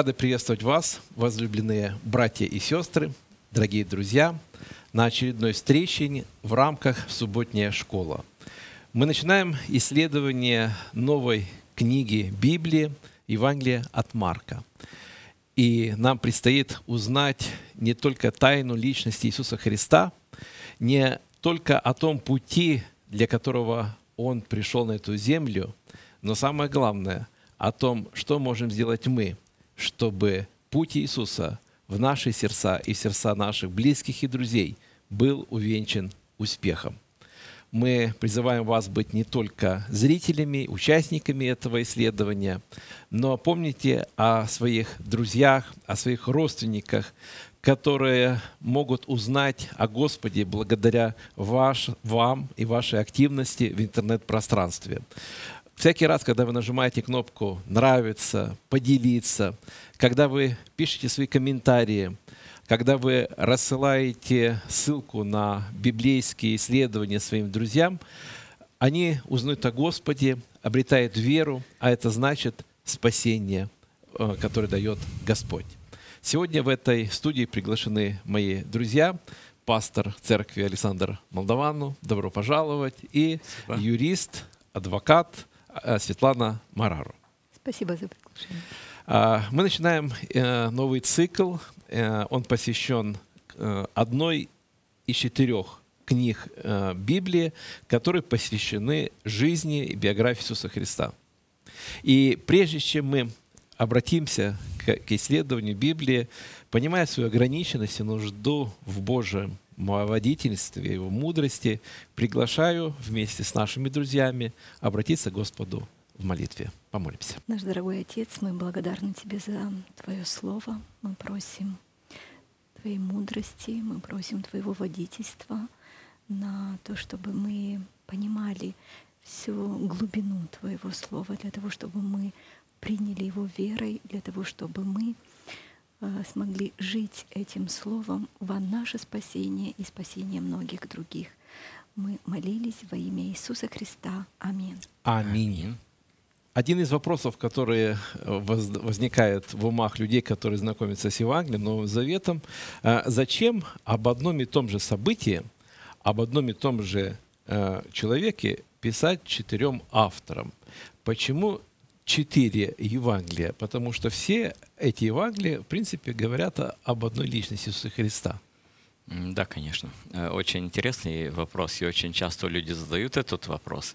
Рады приветствовать вас, возлюбленные братья и сестры, дорогие друзья, на очередной встрече в рамках «Субботняя школа». Мы начинаем исследование новой книги Библии «Евангелие от Марка». И нам предстоит узнать не только тайну личности Иисуса Христа, не только о том пути, для которого Он пришел на эту землю, но самое главное – о том, что можем сделать мы – чтобы путь Иисуса в наши сердца и в сердца наших близких и друзей был увенчан успехом. Мы призываем вас быть не только зрителями, участниками этого исследования, но помните о своих друзьях, о своих родственниках, которые могут узнать о Господе благодаря ваш, вам и вашей активности в интернет-пространстве. Всякий раз, когда вы нажимаете кнопку «Нравится», «Поделиться», когда вы пишете свои комментарии, когда вы рассылаете ссылку на библейские исследования своим друзьям, они узнают о Господе, обретают веру, а это значит спасение, э, которое дает Господь. Сегодня в этой студии приглашены мои друзья, пастор церкви Александр Молдовану, добро пожаловать, и Спасибо. юрист, адвокат Э, Светлана Марару. Спасибо за приглашение. А, мы начинаем э, новый цикл. Э, он посвящен одной из четырех книг Библии, которые посвящены жизни и биографии Иисуса Христа. И прежде чем мы обратимся к исследованию Библии, понимая свою ограниченность и нужду в Божьем водительстве, Его мудрости, приглашаю вместе с нашими друзьями обратиться к Господу в молитве. Помолимся. Наш дорогой Отец, мы благодарны Тебе за Твое Слово. Мы просим Твоей мудрости, мы просим Твоего водительства на то, чтобы мы понимали всю глубину Твоего Слова, для того, чтобы мы приняли его верой, для того, чтобы мы а, смогли жить этим словом во наше спасение и спасение многих других. Мы молились во имя Иисуса Христа. Аминь. Аминь. Один из вопросов, который э, возникает в умах людей, которые знакомятся с Евангелием, Новым Заветом, э, зачем об одном и том же событии, об одном и том же э, человеке писать четырем авторам? Почему четыре Евангелия, потому что все эти Евангелия, в принципе, говорят об одной личности Иисуса Христа. Да, конечно. Э, очень интересный вопрос, и очень часто люди задают этот вопрос.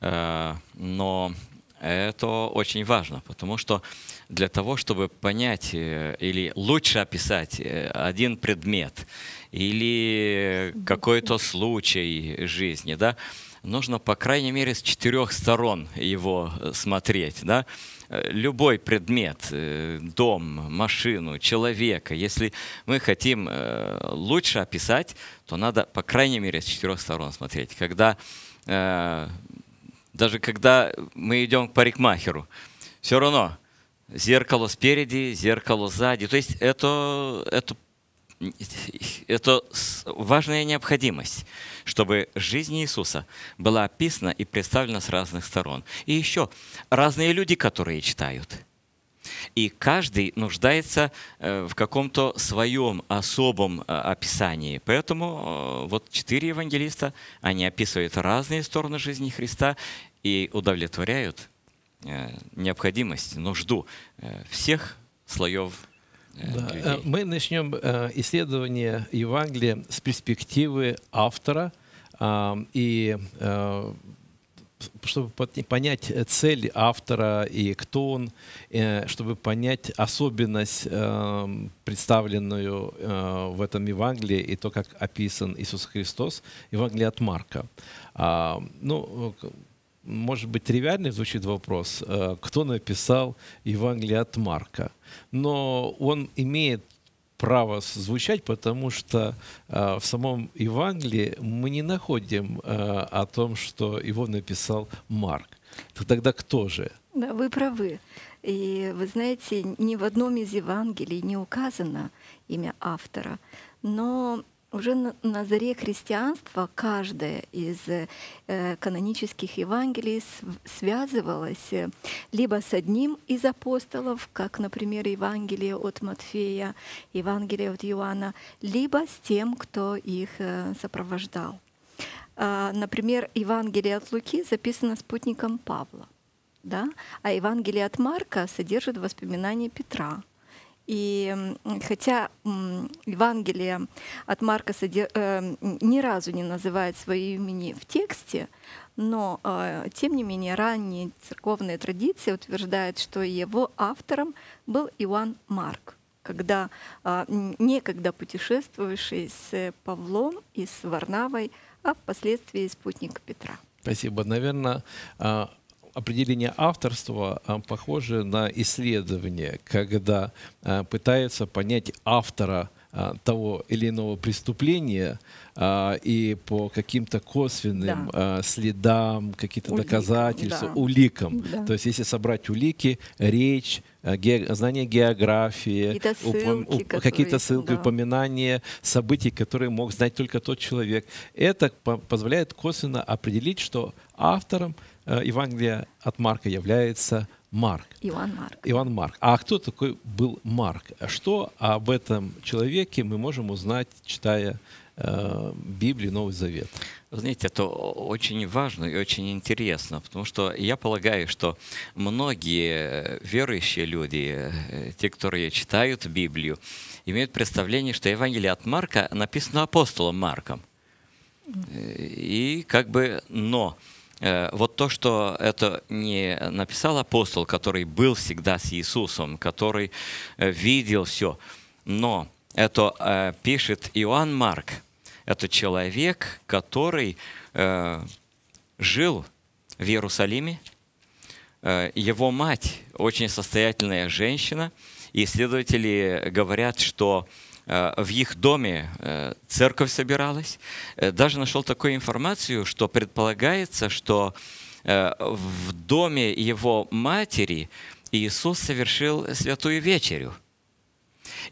Э, но это очень важно, потому что для того, чтобы понять э, или лучше описать один предмет или какой-то случай жизни, да, нужно, по крайней мере, с четырех сторон его э, смотреть. Да? Э, любой предмет, э, дом, машину, человека, если мы хотим лучше описать, то надо, по крайней мере, с четырех сторон смотреть. Когда, даже когда мы идем к парикмахеру, все равно зеркало спереди, зеркало сзади. То есть это, это это важная необходимость, чтобы жизнь Иисуса была описана и представлена с разных сторон. И еще разные люди, которые читают. И каждый нуждается э, в каком-то своем особом э, описании. Поэтому э, вот четыре евангелиста, они описывают разные стороны жизни Христа и удовлетворяют необходимость, нужду всех слоев Э, да. Э, мы начнем э, исследование Евангелия с перспективы автора а, и чтобы понять цель автора и кто он, чтобы понять особенность, представленную в этом Евангелии и то, как описан Иисус Христос, Евангелие от Марка. А, ну, может быть, тривиальный звучит вопрос, э, кто написал Евангелие от Марка. Но он имеет право звучать, потому что э, в самом Евангелии мы не находим э, о том, что его написал Марк. тогда кто же? Да, вы правы. И вы знаете, ни в одном из Евангелий не указано имя автора. Но уже на, заре христианства каждая из э, канонических Евангелий с, связывалась э, либо с одним из апостолов, как, например, Евангелие от Матфея, Евангелие от Иоанна, либо с тем, кто их э, сопровождал. А, например, Евангелие от Луки записано спутником Павла, да? а Евангелие от Марка содержит воспоминания Петра и хотя Евангелие от Марка э, ни разу не называет свое имени в тексте, но э, тем не менее ранние церковные традиции утверждают, что его автором был Иоанн Марк, когда а, некогда путешествовавший с э, Павлом и с Варнавой, а впоследствии спутник Петра. Спасибо. Наверное, а, определение авторства а, похоже на исследование, когда а, пытаются понять автора а, того или иного преступления а, и по каким-то косвенным да. а, следам, какие-то Улик, доказательства, да. уликам. Да. То есть если собрать улики, речь, ге знание географии, какие-то ссылки, уп- уп- ссылки да. упоминания событий, которые мог знать только тот человек, это по позволяет косвенно определить, что автором Евангелие э, от Марка является Марк. Иван Марк. Иван Марк. А кто такой был Марк? Что об этом человеке мы можем узнать, читая э, Библию, Новый Завет? знаете, это очень важно и очень интересно, потому что я полагаю, что многие верующие люди, э, те, которые читают Библию, имеют представление, что Евангелие от Марка написано апостолом Марком. Э, и как бы, но Э, вот то, что это не написал апостол, который был всегда с Иисусом, который э, видел все, но это э, пишет Иоанн Марк. Это человек, который жил в Иерусалиме. Его мать очень состоятельная женщина. и Исследователи говорят, что Э, в их доме э, церковь собиралась. Э, даже нашел такую информацию, что предполагается, что в доме его матери Иисус совершил святую вечерю.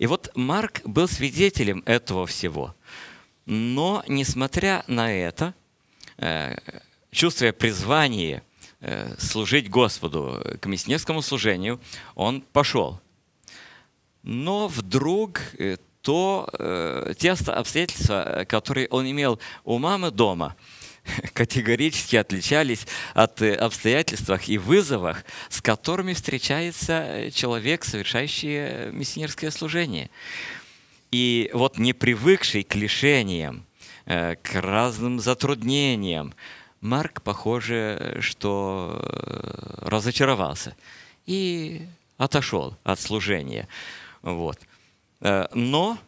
И вот Марк был свидетелем этого всего. Но, несмотря на это, чувствуя призвание служить Господу к мясневскому служению, он пошел. Но вдруг то э, те обстоятельства, э, которые он имел у мамы дома, категорически отличались от э, обстоятельствах и вызовах, с которыми встречается э, человек, совершающий миссионерское служение. И вот не привыкший к лишениям, к разным затруднениям, Марк, похоже, что разочаровался и отошел от служения. Вот. Э, но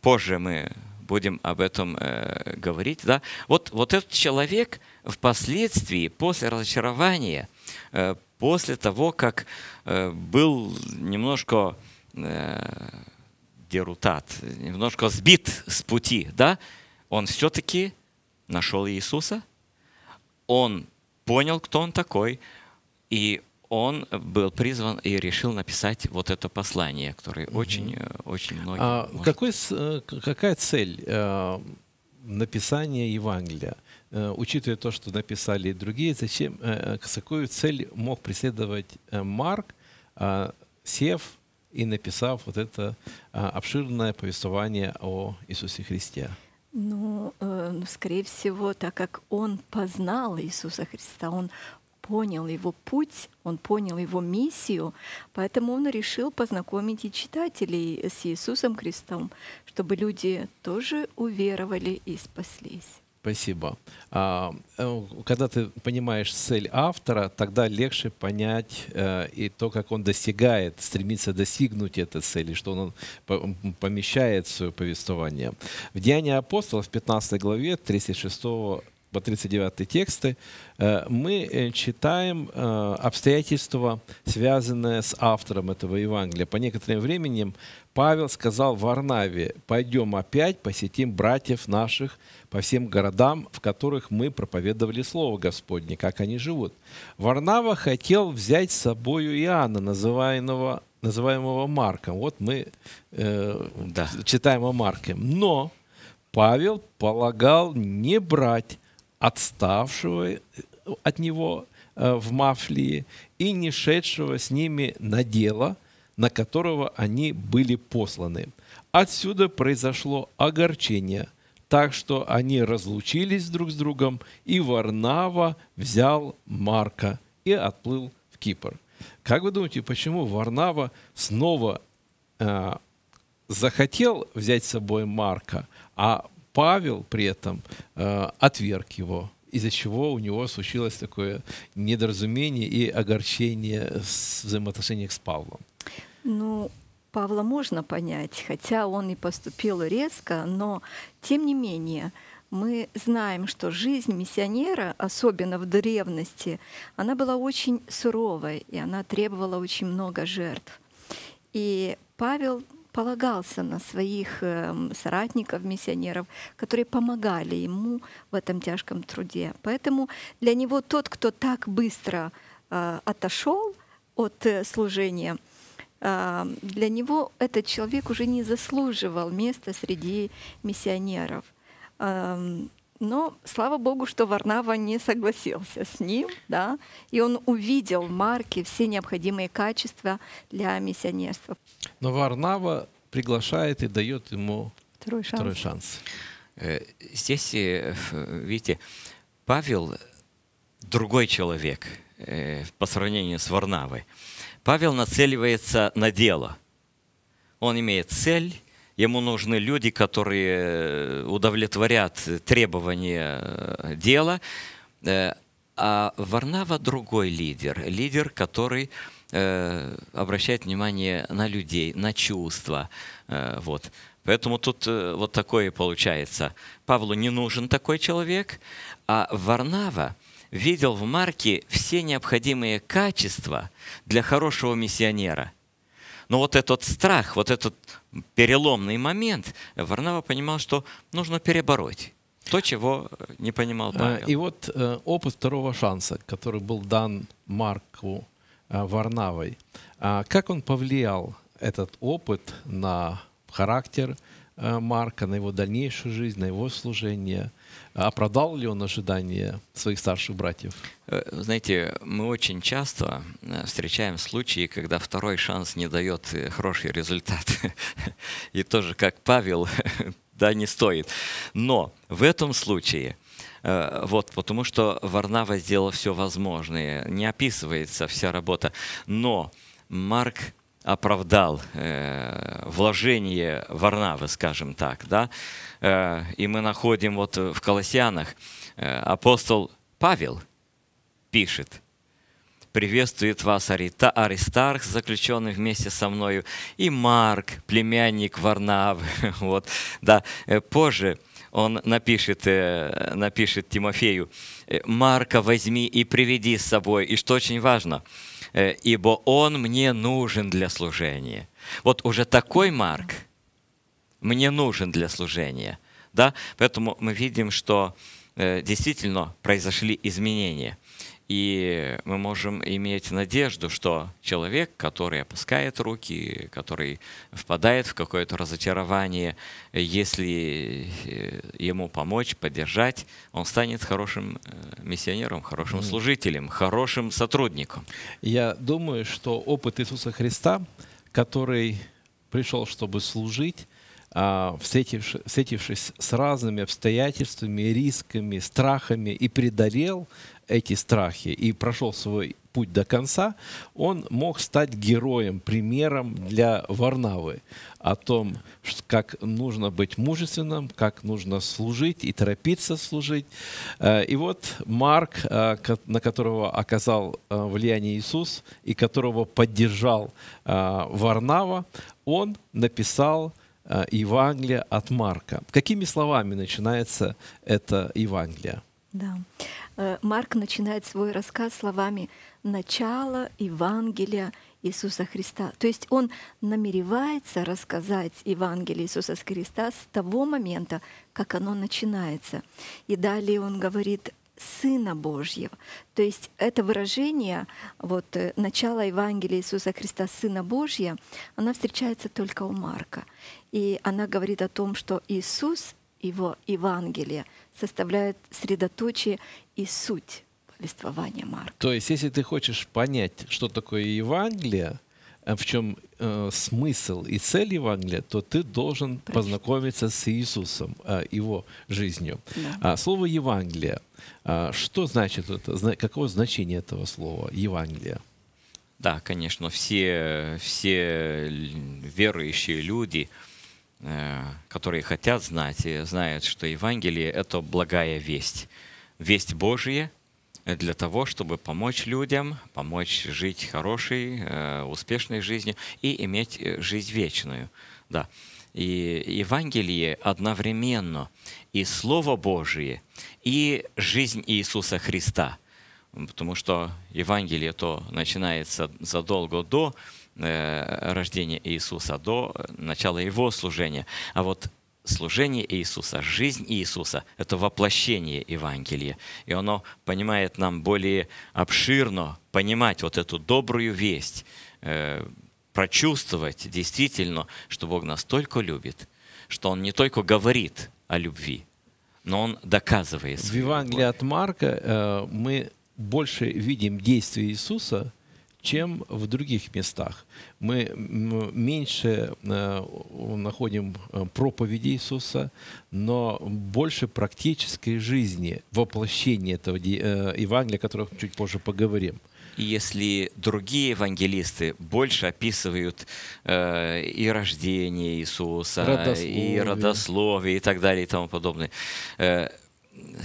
позже мы будем об этом э, говорить. Да? Вот, вот этот человек впоследствии, после разочарования, э, после того, как был немножко дерутат, немножко сбит с пути, да, он все-таки нашел Иисуса, он понял, кто он такой, и он был призван и решил написать вот это послание, которое угу. очень, э, очень многие. А может... какой, э, какая цель э, написания Евангелия? Учитывая то, что написали и другие, зачем, какую цель мог преследовать Марк, сев и написав вот это обширное повествование о Иисусе Христе? Ну, ну, скорее всего, так как он познал Иисуса Христа, он понял его путь, он понял его миссию, поэтому он решил познакомить и читателей с Иисусом Христом, чтобы люди тоже уверовали и спаслись. Спасибо. А, э, когда ты понимаешь цель автора, тогда легче понять э, и то, как он достигает, стремится достигнуть этой цели, что он помещает в свое повествование. В Деянии апостолов, в 15 главе, 36 вот 39 тексты, э, мы э, читаем э, обстоятельства, связанные с автором этого Евангелия. По некоторым временем Павел сказал Варнаве, пойдем опять посетим братьев наших по всем городам, в которых мы проповедовали Слово Господне, как они живут. Варнава хотел взять с собой Иоанна, называемого, называемого Марком. Вот мы э, да. читаем о Марке. Но Павел полагал не брать отставшего э, от него э, в Мафлии и не шедшего с ними на дело, на которого они были посланы. Отсюда произошло огорчение, так что они разлучились друг с другом, и Варнава взял Марка и отплыл в Кипр. Как вы думаете, почему Варнава снова э, захотел взять с собой Марка, а Павел при этом э, отверг его, из-за чего у него случилось такое недоразумение и огорчение в взаимоотношениях с Павлом. Ну, Павла можно понять, хотя он и поступил резко, но тем не менее мы знаем, что жизнь миссионера, особенно в древности, она была очень суровой, и она требовала очень много жертв. И Павел полагался на своих эм, соратников, миссионеров, которые помогали ему в этом тяжком труде. Поэтому для него тот, кто так быстро э, отошел от э, служения, э, для него этот человек уже не заслуживал места среди миссионеров. Эм, но слава богу, что Варнава не согласился с ним, да, и он увидел в Марке все необходимые качества для миссионерства. Но Варнава приглашает и дает ему второй шанс. Второй шанс. Э, здесь, э, видите, Павел другой человек э, по сравнению с Варнавой. Павел нацеливается на дело. Он имеет цель, Ему нужны люди, которые э, удовлетворят требования э, дела. Э, а Варнава другой лидер, лидер, который обращает внимание на людей, на чувства. Вот. Поэтому тут вот такое получается. Павлу не нужен такой человек, а Варнава видел в Марке все необходимые качества для хорошего миссионера. Но ну, вот этот страх, вот этот переломный момент, Варнава понимал, что нужно перебороть то, чего не понимал э, Павел. И вот э, опыт второго шанса, который был дан Марку э, Варнавой, а как он повлиял этот опыт на характер, Э, Марка, на его дальнейшую жизнь, на его служение? Оправдал а ли он ожидания своих старших братьев? Э, знаете, мы очень часто э, встречаем случаи, когда второй шанс не дает хороший результат. И тоже, как Павел, да, не стоит. Но в этом случае – вот, потому что Варнава сделал все возможное, не описывается вся работа, но Марк оправдал э, вложение Варнавы, скажем так, да, э, и мы находим вот в Колоссянах э, апостол Павел пишет, приветствует вас Арита, Аристарх, заключенный вместе со мною, и Марк, племянник Варнавы, вот, да, э, позже он напишет, э, напишет Тимофею, «Э, «Марка возьми и приведи с собой». И что очень важно – Э, ибо Он мне нужен для служения. Вот уже такой Марк мне нужен для служения. Да? Поэтому мы видим, что э, действительно произошли изменения. И мы можем иметь надежду, что человек, который опускает руки, который впадает в какое-то разочарование, если э, ему помочь, поддержать, он станет хорошим э, миссионером, хорошим служителем, хорошим сотрудником. Я думаю, что опыт Иисуса Христа, который пришел, чтобы служить, а, встретившись, с разными обстоятельствами, рисками, страхами и преодолел – эти страхи и прошел свой путь до конца, он мог стать героем, примером для Варнавы о том, как нужно быть мужественным, как нужно служить и торопиться служить. Э, и вот Марк, э, на которого оказал э, влияние Иисус и которого поддержал Варнава, он написал Евангелие от Марка. Какими словами начинается это Евангелие? Да. Э, Марк начинает свой рассказ словами «начало Евангелия Иисуса Христа». То есть он намеревается рассказать Евангелие Иисуса Христа с того момента, как оно начинается. И далее он говорит Сына Божьего. То есть это выражение, вот э, начало Евангелия Иисуса Христа, Сына Божьего» — она встречается только у Марка. И она говорит о том, что Иисус его Евангелие, составляют средоточие и суть повествования Марка. То есть, если ты хочешь понять, что такое Евангелие, э, в чем э, смысл и цель Евангелия, то ты должен Прочитать. познакомиться с Иисусом, э, его жизнью. Да. А, слово Евангелие, а, что значит это? Зна каково значение этого слова Евангелие? Да, конечно, все, все верующие люди, э, Э, которые хотят знать и знают, что Евангелие — это благая весть. Весть Божия для того, чтобы помочь людям, помочь жить хорошей, э, успешной жизнью и иметь э, жизнь вечную. Да. И Евангелие одновременно и Слово Божие, и жизнь Иисуса Христа. Потому что Евангелие то начинается задолго до Э, рождения Иисуса, до начала его служения. А вот служение Иисуса, жизнь Иисуса – это воплощение Евангелия. И оно понимает нам более обширно понимать вот эту добрую весть, э, прочувствовать действительно, что Бог нас только любит, что Он не только говорит о любви, но Он доказывает. В Евангелии от Марка э, мы больше видим действия Иисуса – чем в других местах. Мы меньше э, находим э, проповеди Иисуса, но больше практической жизни, воплощения этого э, Евангелия, о котором чуть позже поговорим. если другие евангелисты больше описывают э, и рождение Иисуса, родословие. и родословие, и так далее, и тому подобное, э,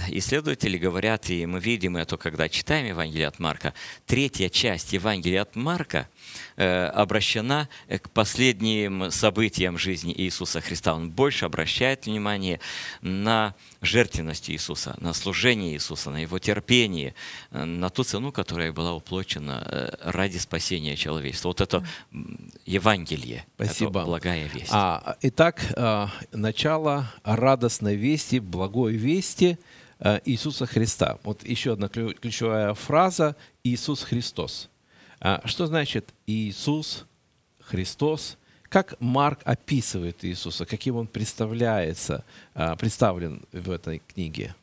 исследователи говорят, и мы видим это, когда читаем Евангелие от Марка, третья часть Евангелия от Марка – Э, обращена к последним событиям жизни Иисуса Христа. Он больше обращает внимание на жертвенность Иисуса, на служение Иисуса, на его терпение, э, на ту цену, которая была уплочена э, ради спасения человечества. Вот это Евангелие, Спасибо. это благая весть. А, итак, начало радостной вести, благой вести Иисуса Христа. Вот еще одна ключевая фраза – Иисус Христос. А что значит Иисус, Христос? Как Марк описывает Иисуса? Каким он представляется, а, представлен в этой книге?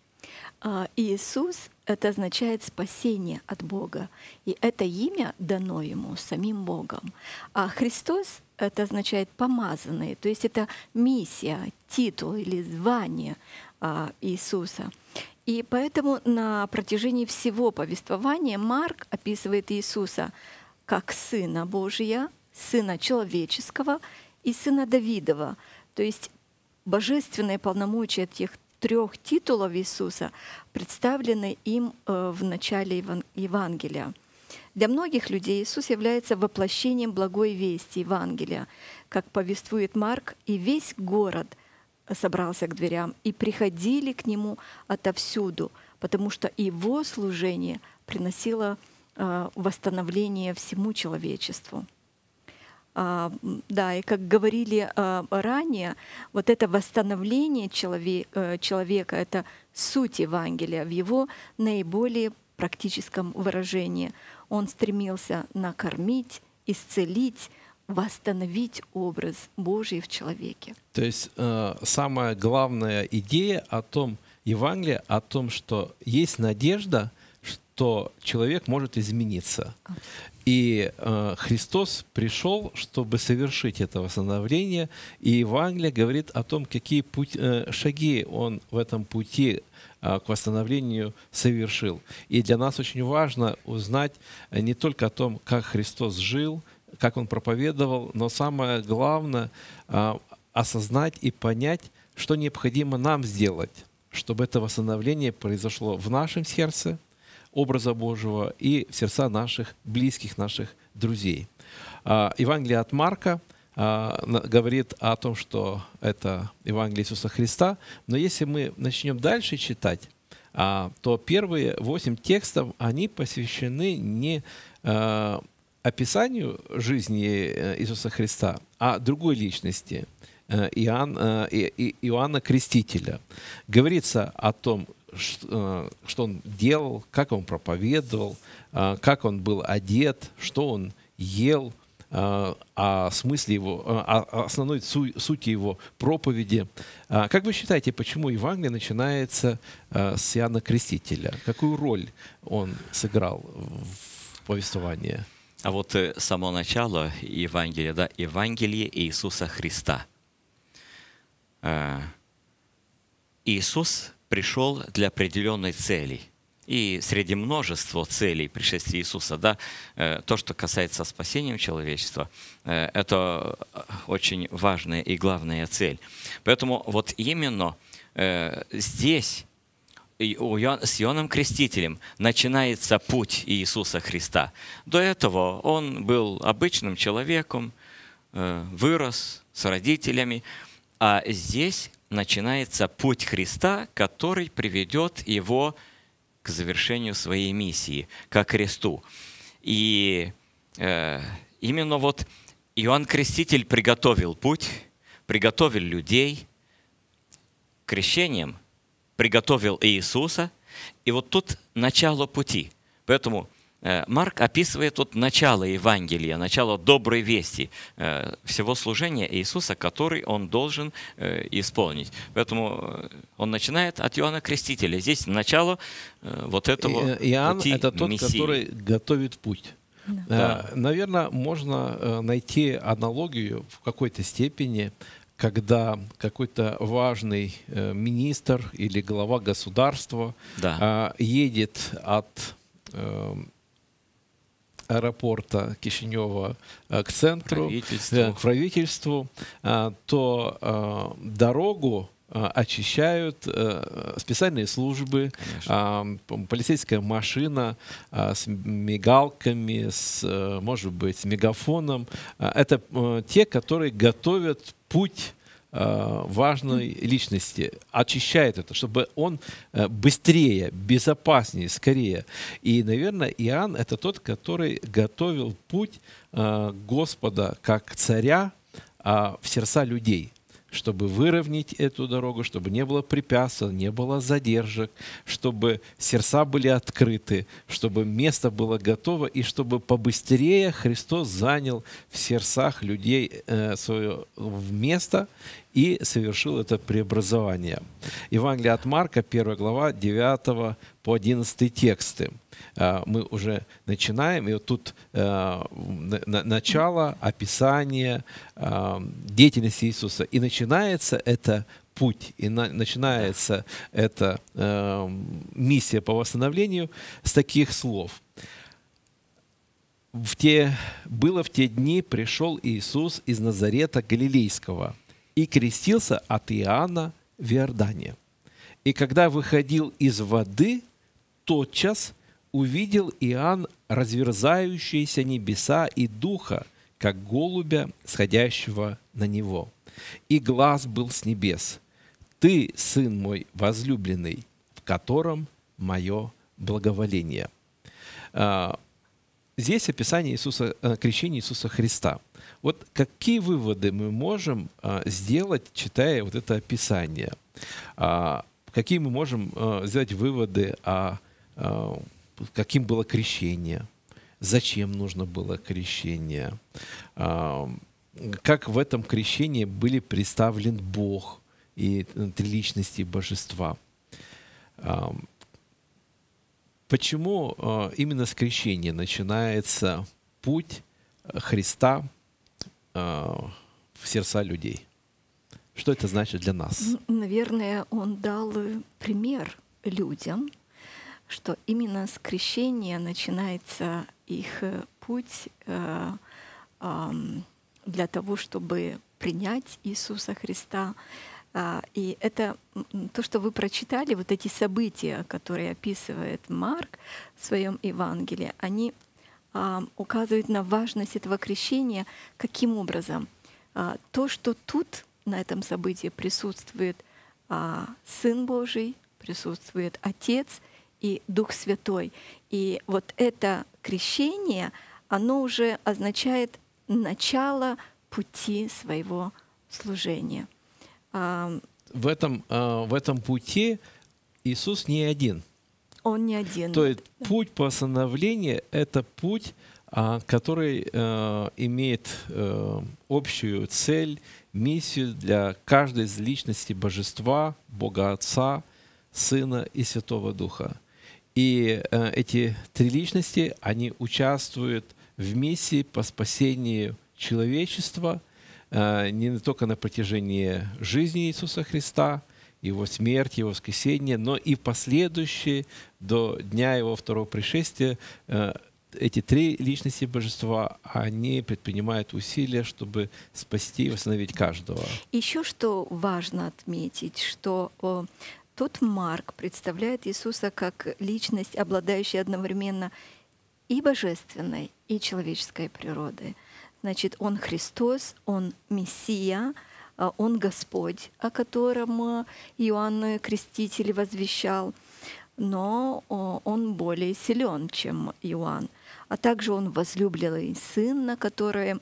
А, Иисус — это означает спасение от Бога, и это имя дано ему самим Богом. А Христос — это означает помазанный, то есть это миссия, титул или звание Иисуса. И поэтому на протяжении всего повествования Марк описывает Иисуса как Сына Божия, Сына Человеческого и Сына Давидова. То есть божественные полномочия этих трех титулов Иисуса представлены им э, в начале Евангелия. Для многих людей Иисус является воплощением благой вести Евангелия, как повествует Марк, и весь город – собрался к дверям, и приходили к нему отовсюду, потому что его служение приносило а, восстановление всему человечеству. А, да, и как говорили а, ранее, вот это восстановление э, человека — это суть Евангелия в его наиболее практическом выражении. Он стремился накормить, исцелить, восстановить образ Божий в человеке. То есть э, самая главная идея о том, Евангелие о том, что есть надежда, что человек может измениться. И э, Христос пришел, чтобы совершить это восстановление. И Евангелие говорит о том, какие путь, э, шаги Он в этом пути э, к восстановлению совершил. И для нас очень важно узнать э, не только о том, как Христос жил, как он проповедовал, но самое главное а, осознать и понять, что необходимо нам сделать, чтобы это восстановление произошло в нашем сердце, образа Божьего и в сердца наших близких, наших друзей. А, Евангелие от Марка а, говорит о том, что это Евангелие Иисуса Христа, но если мы начнем дальше читать, то первые восемь текстов, они посвящены не описанию жизни э, Иисуса Христа, а другой личности э, Иоанн, э, Иоанна Крестителя. Говорится о том, что он делал, как он проповедовал, как он был одет, что он ел, о а смысле его, о а, а основной сути его проповеди. Как вы считаете, почему Евангелие начинается с Иоанна Крестителя? Какую роль он сыграл в повествовании? А вот э, само начало Евангелия, да, Евангелие Иисуса Христа. Э, Иисус пришел для определенной цели. И среди множества целей пришествия Иисуса, да, э, то, что касается спасения человечества, это очень важная и главная цель. Поэтому вот именно здесь с Иоанном Крестителем начинается путь Иисуса Христа. До этого он был обычным человеком, э, вырос с родителями, а здесь начинается путь Христа, который приведет его к завершению своей миссии, ко кресту. И э, именно вот Иоанн Креститель приготовил путь, приготовил людей крещением – приготовил Иисуса. И вот тут начало пути. Поэтому э, Марк описывает тут начало Евангелия, начало доброй вести, э, всего служения Иисуса, который он должен э, исполнить. Поэтому он начинает от Иоанна Крестителя. Здесь начало вот этого Иоанн пути это тот, Мессии. который готовит путь. Да. Наверное, можно найти аналогию в какой-то степени когда какой-то важный э, министр или глава государства да. А, едет от эм, аэропорта Кишинева э, к центру, э, правительству. к правительству, а, то дорогу очищают специальные службы, Конечно. А, полицейская машина с мигалками, с, может быть, с мегафоном. Это те, которые готовят путь э, важной личности, очищает это, чтобы он э, быстрее, безопаснее, скорее. И, наверное, Иоанн — это тот, который готовил путь э, Господа как царя а, в сердца людей чтобы выровнять эту дорогу, чтобы не было препятствий, не было задержек, чтобы сердца были открыты, чтобы место было готово и чтобы побыстрее Христос занял в сердцах людей э, свое место и совершил это преобразование. Евангелие от Марка, 1 глава, 9 по 11 тексты. А, мы уже начинаем, и вот тут а, начало, описание а, деятельности Иисуса. И начинается это путь, и начинается эта миссия по восстановлению с таких слов. В те, было в те дни пришел Иисус из Назарета Галилейского и крестился от Иоанна в Иордане. И когда выходил из воды, тотчас увидел Иоанн разверзающиеся небеса и духа, как голубя, сходящего на него. И глаз был с небес. «Ты, сын мой возлюбленный, в котором мое благоволение». А, здесь описание Иисуса, э, крещения Иисуса Христа. Вот какие выводы мы можем а, сделать, читая вот это описание? А, какие мы можем э, сделать выводы о Э, каким было крещение, зачем нужно было крещение, э, как в этом крещении были представлен Бог и э, три личности божества. Почему именно с крещения начинается путь Христа в сердца людей? Что это значит для нас? Наверное, он дал пример людям – что именно с крещения начинается их э, путь э, для того, чтобы принять Иисуса Христа. А, и это то, что вы прочитали, вот эти события, которые описывает Марк в своем Евангелии, они а, указывают на важность этого крещения. Каким образом? А, то, что тут на этом событии присутствует Сын Божий, присутствует Отец, и Дух Святой. И вот это крещение, оно уже означает начало пути своего служения. В этом, а, в этом пути Иисус не один. Он не один. То есть путь постановления – это путь, а, который а, имеет э, общую цель, миссию для каждой из личностей Божества, Бога Отца, Сына и Святого Духа. И э, эти три личности, они участвуют в миссии по спасению человечества э, не только на протяжении жизни Иисуса Христа, его смерти его воскресения, но и последующие до дня его второго пришествия э, эти три личности божества, они предпринимают усилия, чтобы спасти и восстановить каждого. Еще что важно отметить, что э, Тут Марк представляет Иисуса как личность, обладающая одновременно и божественной, и человеческой природой. Значит, Он Христос, Он Мессия, а, Он Господь, о котором а, Иоанн Креститель возвещал, но Он более силен, чем Иоанн. А также Он возлюбленный Сын, на, который,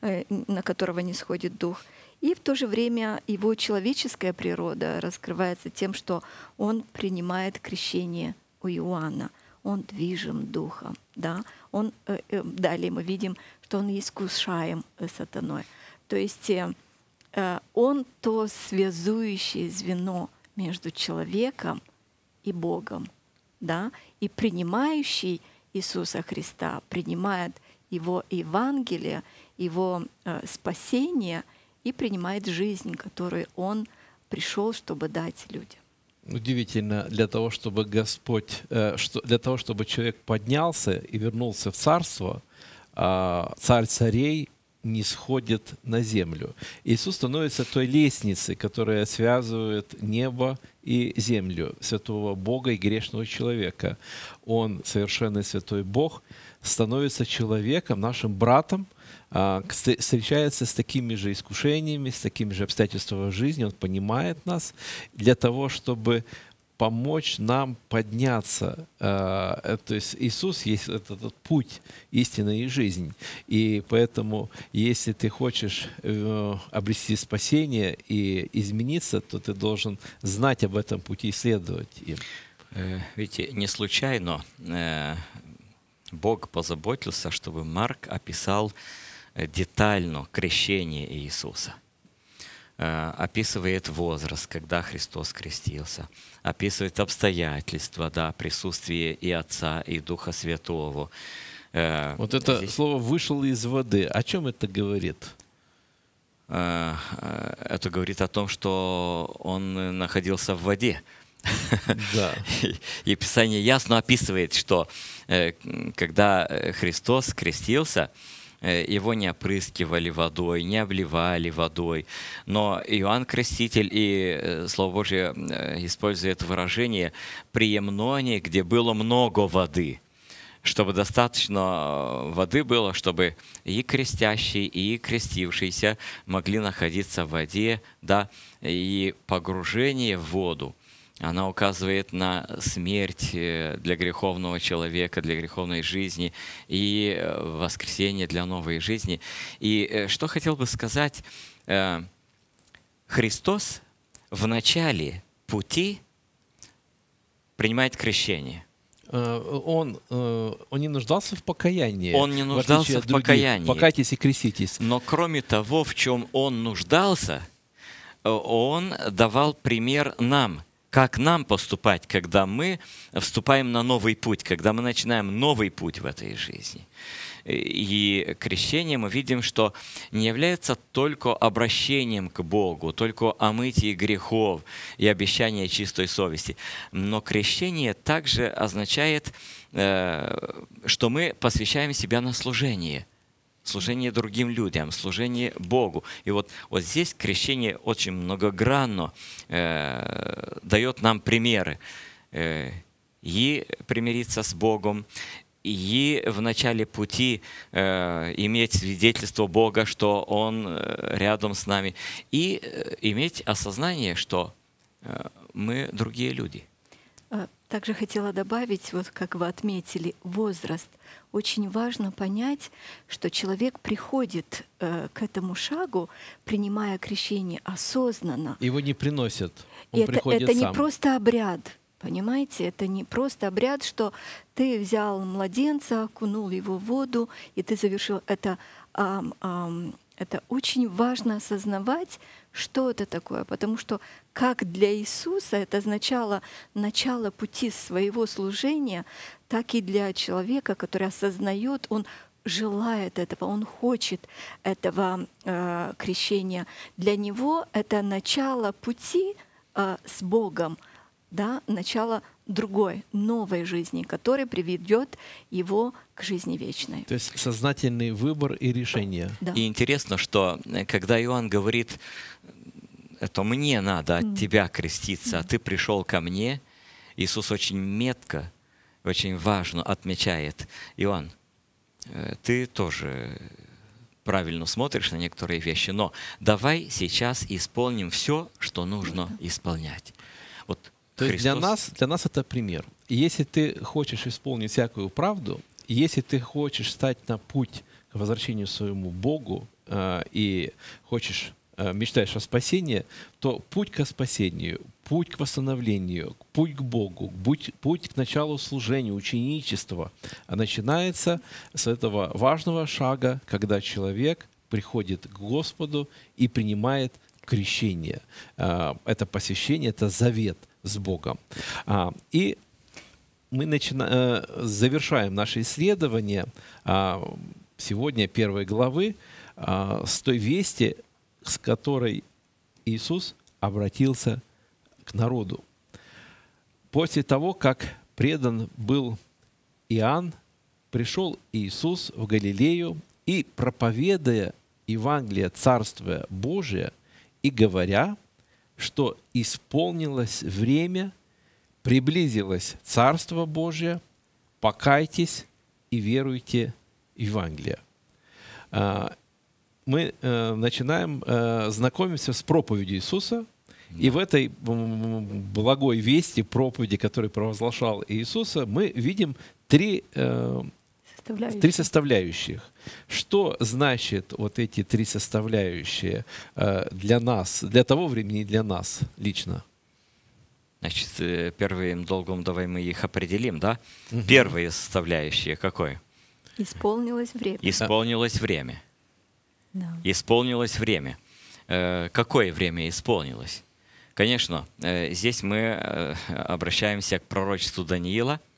э, на которого не сходит Дух – и в то же время его человеческая природа раскрывается тем, что он принимает крещение у Иоанна. Он движим духом, да. Он, э, э, далее мы видим, что он искушаем э, сатаной. То есть э, э, он то связующее звено между человеком и Богом, да, и принимающий Иисуса Христа, принимает его Евангелие, его э, спасение – и принимает жизнь, которую Он пришел, чтобы дать людям. Удивительно, для того, чтобы Господь, э, для того, чтобы человек поднялся и вернулся в царство, а, царь царей не сходит на землю. Иисус становится той лестницей, которая связывает небо и землю святого Бога и грешного человека. Он, совершенный святой Бог, становится человеком, нашим братом – а, встречается с такими же искушениями, с такими же обстоятельствами жизни, он понимает нас для того, чтобы помочь нам подняться. А, э, то есть Иисус есть этот, этот путь истины и жизнь. И поэтому, если ты хочешь э, обрести спасение и измениться, то ты должен знать об этом пути и следовать им. Э, видите, не случайно Бог позаботился, чтобы Марк описал Э, детально крещение Иисуса. Э, описывает возраст, когда Христос крестился. Описывает обстоятельства, да, присутствие и Отца, и Духа Святого. Э, вот это Здесь... слово «вышел из воды». О чем это говорит? Это говорит о том, что он находился в воде. Да. И, Писание ясно описывает, что когда Христос крестился, Э, его не опрыскивали водой, не обливали водой. Но Иоанн Креститель и э, Слово Божье э, использует выражение «при Емноне, где было много воды» чтобы достаточно воды было, чтобы и крестящие, и крестившиеся могли находиться в воде, да, и погружение в воду – она указывает на смерть э, для греховного человека, для греховной жизни и э, воскресение для новой жизни. И э, что хотел бы сказать, Христос в начале пути принимает крещение – он, он не нуждался в покаянии. Он не нуждался в, в покаянии. Покайтесь и креститесь. Но кроме того, в чем он нуждался, он давал пример нам – как нам поступать, когда мы вступаем на новый путь, когда мы начинаем новый путь в этой жизни. И крещение мы видим, что не является только обращением к Богу, только омытие грехов и обещание чистой совести. Но крещение также означает, э, что мы посвящаем себя на служение – служение другим людям, служение Богу. И вот, вот здесь крещение очень многогранно э, дает нам примеры. Э, и примириться с Богом, и в начале пути э, иметь свидетельство Бога, что Он э, рядом с нами, и э, иметь осознание, что э, мы другие люди – также хотела добавить, вот как вы отметили, возраст. Очень важно понять, что человек приходит э, к этому шагу, принимая крещение осознанно. Его не приносят. Он это, приходит это сам. не просто обряд. Понимаете, это не просто обряд, что ты взял младенца, окунул его в воду, и ты завершил это эм, эм, это очень важно осознавать, что это такое, потому что как для Иисуса это означало начало пути своего служения, так и для человека, который осознает, он желает этого, он хочет этого э, крещения. Для него это начало пути э, с Богом, да, начало другой, новой жизни, которая приведет его к жизни вечной. То есть сознательный выбор и решение. Да. И интересно, что э, когда Иоанн говорит, это мне надо от тебя креститься, а ты пришел ко мне, Иисус очень метко, очень важно отмечает, Иоанн, э, ты тоже правильно смотришь на некоторые вещи, но давай сейчас исполним все, что нужно исполнять. Вот то есть для нас, для нас это пример. если ты хочешь исполнить всякую правду, если ты хочешь стать на путь к возвращению своему Богу э, и хочешь э, мечтаешь о спасении, то путь к спасению, путь к восстановлению, путь к Богу, путь, путь к началу служения, ученичества а начинается с этого важного шага, когда человек приходит к Господу и принимает крещение. Э, это посещение, это завет – с Богом. А, и мы начина... Э, завершаем наше исследование а, сегодня первой главы а, с той вести, с которой Иисус обратился к народу. После того, как предан был Иоанн, пришел Иисус в Галилею и, проповедуя Евангелие Царствия Божия и говоря – что исполнилось время, приблизилось Царство Божие, покайтесь и веруйте Евангелие. А, мы э, начинаем э, знакомиться с проповедью Иисуса, и в этой благой вести, проповеди, которую провозглашал Иисуса, мы видим три э, составляющих. Три составляющих. Что значит вот эти три составляющие э, для нас, для того времени и для нас лично? Значит, э, первым долгом давай мы их определим, да? Угу. Первые составляющие какой? Исполнилось время. Исполнилось время. Да. Исполнилось время. Э, какое время исполнилось? Конечно, здесь мы обращаемся к пророчеству Даниила –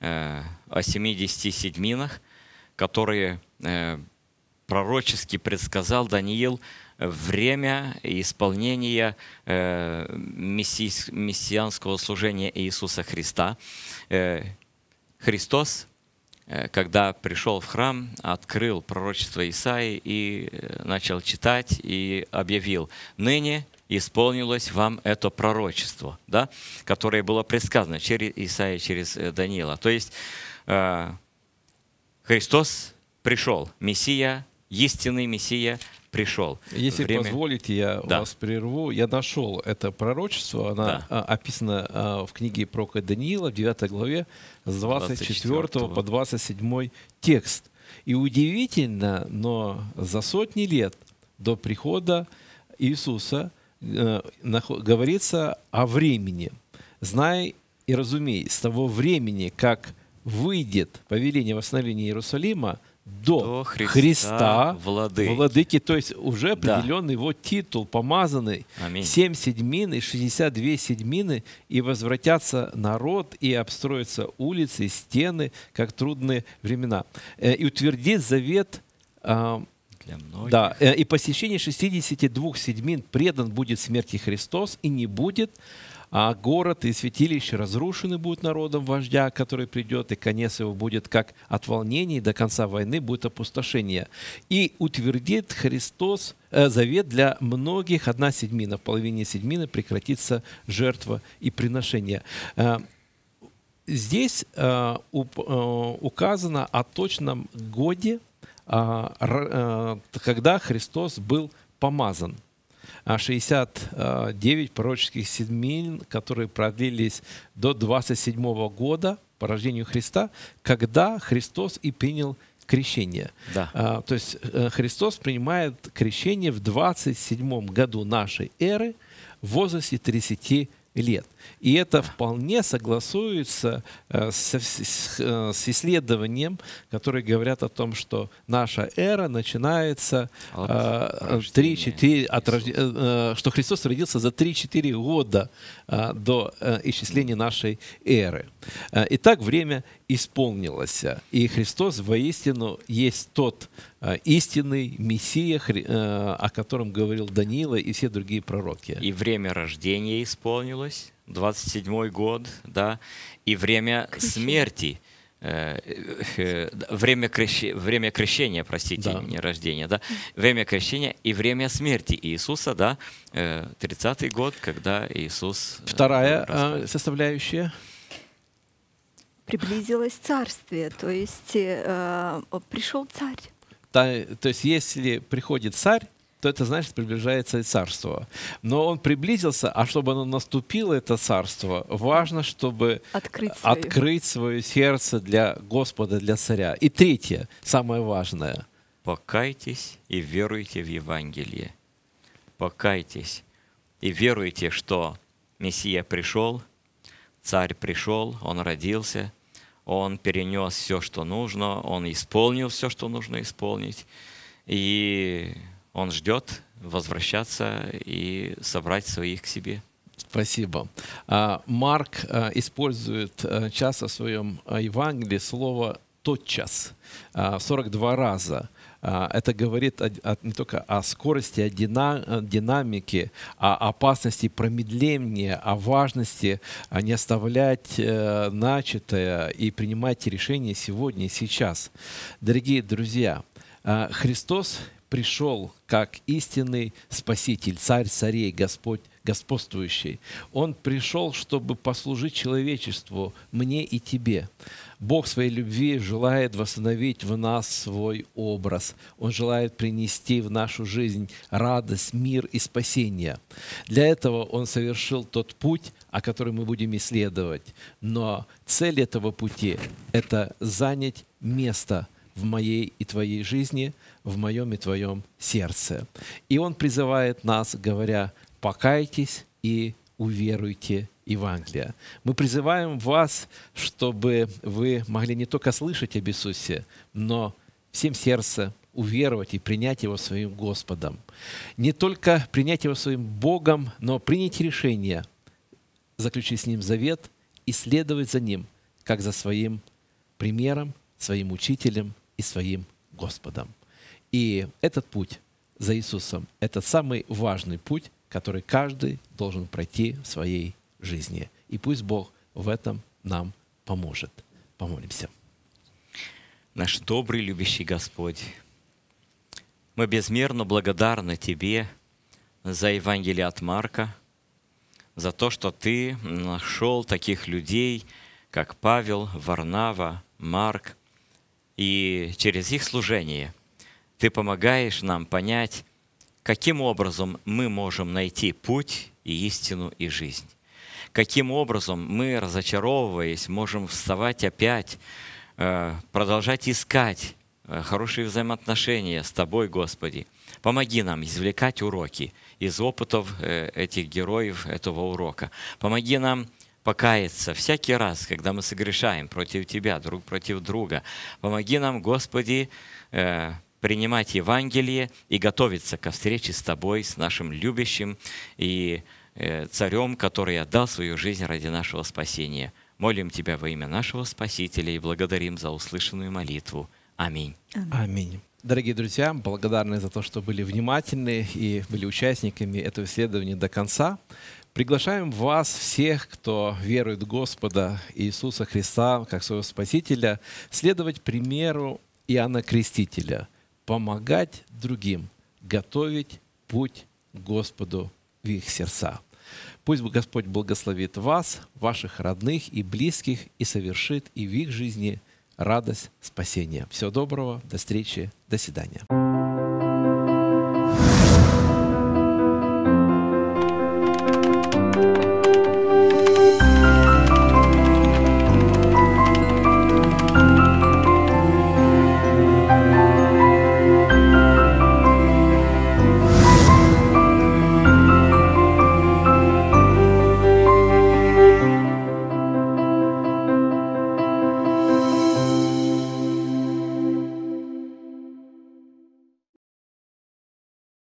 Э, о 70 седьминах, которые э, пророчески предсказал Даниил э, время исполнения мессианского служения Иисуса Христа. Христос, когда пришел в храм, открыл пророчество Исаи и начал читать и объявил, «Ныне исполнилось вам это пророчество, да, которое было предсказано через Исаия, через э, Даниила. То есть э, Христос пришел, Мессия, истинный Мессия пришел. Если Время... позволите, я да. вас прерву. Я нашел это пророчество. Оно да. А, описано а, в книге Прока Даниила в 9 главе с 24, 24 по 27 текст. И удивительно, но за сотни лет до прихода Иисуса Э, говорится о времени. Знай и разумей, с того времени, как выйдет повеление восстановления Иерусалима, до, до Христа, Христа владыки. владыки, то есть уже определенный да. его титул, помазанный, Аминь. 7 седьмины, 62 седьмины, и возвратятся народ, и обстроятся улицы, стены, как трудные времена, э, и утвердит завет для многих. Да, э, и посещение сечении 62 седьмин предан будет смерти Христос, и не будет, а город и святилище разрушены будут народом вождя, который придет, и конец его будет как от волнений до конца войны будет опустошение. И утвердит Христос э, завет для многих, одна седьмина, в половине седьмины прекратится жертва и приношение э, здесь э, уп, э, указано о точном годе а, э, когда Христос был помазан. 69 а, пророческих седмин, которые продлились до 27 года по рождению Христа, когда Христос и принял крещение. Да. А, то есть э, Христос принимает крещение в 27 году нашей эры в возрасте 30 лет. И это вполне согласуется э, э, с, исследованием, которые говорят о том, что наша эра начинается а, 3-4, от э, рождения, что Христос родился за 3-4 года до исчисления нашей эры. Итак, время исполнилось, и Христос воистину есть тот истинный Мессия, о котором говорил Даниила и все другие пророки. И время рождения исполнилось случилось, 27-й год, да, и время смерти, э, э, э время, крещ... время крещения, простите, да. не рождения, да, время крещения и время смерти Иисуса, да, э, 30-й год, когда Иисус... Э, Вторая распал. Э, составляющая приблизилось царствие, то есть э, пришел царь. Та, то есть если приходит царь, то это значит приближается и царство. Но он приблизился, а чтобы оно наступило, это царство, важно, чтобы открыть, свое. открыть свое сердце для Господа, для царя. И третье, самое важное. Покайтесь и веруйте в Евангелие. Покайтесь и веруйте, что Мессия пришел, царь пришел, он родился, он перенес все, что нужно, он исполнил все, что нужно исполнить. И он ждет возвращаться и собрать своих к себе. Спасибо. А, Марк а, использует а, часто в своем Евангелии слово «тотчас» 42 раза. Это говорит не только о скорости, о динамике, о опасности промедления, о важности не оставлять э, начатое и принимать решение сегодня и сейчас. Дорогие друзья, Христос пришел как истинный Спаситель, Царь царей, Господь господствующий. Он пришел, чтобы послужить человечеству, мне и тебе. Бог своей любви желает восстановить в нас свой образ. Он желает принести в нашу жизнь радость, мир и спасение. Для этого Он совершил тот путь, о котором мы будем исследовать. Но цель этого пути – это занять место в моей и твоей жизни – в моем и твоем сердце. И он призывает нас, говоря, покайтесь и уверуйте Евангелие. Мы призываем вас, чтобы вы могли не только слышать об Иисусе, но всем сердцем уверовать и принять Его своим Господом. Не только принять Его своим Богом, но принять решение заключить с Ним завет и следовать за Ним, как за своим примером, своим учителем и своим Господом. И этот путь за Иисусом – это самый важный путь, который каждый должен пройти в своей жизни. И пусть Бог в этом нам поможет. Помолимся. Наш добрый, любящий Господь, мы безмерно благодарны Тебе за Евангелие от Марка, за то, что Ты нашел таких людей, как Павел, Варнава, Марк, и через их служение – ты помогаешь нам понять, каким образом мы можем найти путь и истину и жизнь. Каким образом мы, разочаровываясь, можем вставать опять, э, продолжать искать э, хорошие взаимоотношения с Тобой, Господи. Помоги нам извлекать уроки из опытов э, этих героев этого урока. Помоги нам покаяться всякий раз, когда мы согрешаем против Тебя, друг против друга. Помоги нам, Господи, принимать Евангелие и готовиться ко встрече с Тобой, с нашим любящим и э, царем, который отдал свою жизнь ради нашего спасения. Молим Тебя во имя нашего Спасителя и благодарим за услышанную молитву. Аминь. Аминь. Дорогие друзья, благодарны за то, что были внимательны и были участниками этого исследования до конца. Приглашаем вас всех, кто верует в Господа Иисуса Христа как своего Спасителя, следовать примеру Иоанна Крестителя – помогать другим, готовить путь Господу в их сердца. Пусть Господь благословит вас, ваших родных и близких, и совершит и в их жизни радость спасения. Всего доброго, до встречи, до свидания.